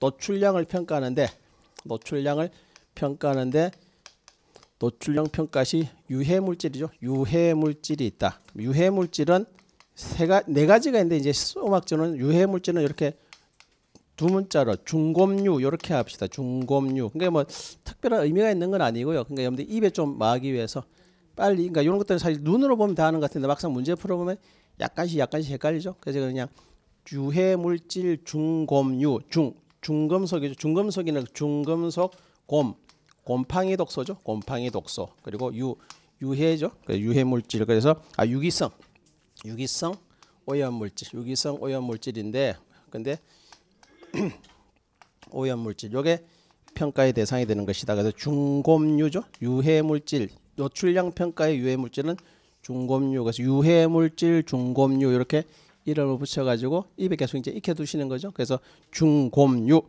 노출량을 평가하는데 노출량을 평가하는데 노출량 평가시 유해 물질이죠. 유해 물질이 있다. 유해 물질은 세가 네 가지가 있는데 이제 소막전은 유해 물질은 이렇게 두 문자로 중검류 이렇게 합시다. 중검류 그러니까 뭐 특별한 의미가 있는 건 아니고요. 그러니까 여러분들 입에 좀 막기 위해서 빨리 그러니까 이런 것들은 사실 눈으로 보면 다 아는 것 같은데 막상 문제 풀어보면 약간씩 약간씩 헷갈리죠. 그래서 그냥 유해 물질 중검류중 중금속이죠. 중금속이나 중금속 곰, 곰팡이 독소죠. 곰팡이 독소. 그리고 유 유해죠. 그 유해 물질. 그래서 아 유기성, 유기성 오염 물질, 유기성 오염 물질인데, 근데 오염 물질. 요게 평가의 대상이 되는 것이다. 그래서 중곰류죠. 유해 물질. 노출량 평가의 유해 물질은 중곰류. 그래서 유해 물질, 중곰류 이렇게 이름을 붙여가지고 입에 계속 이제 익혀 두시는 거죠. 그래서 중곰유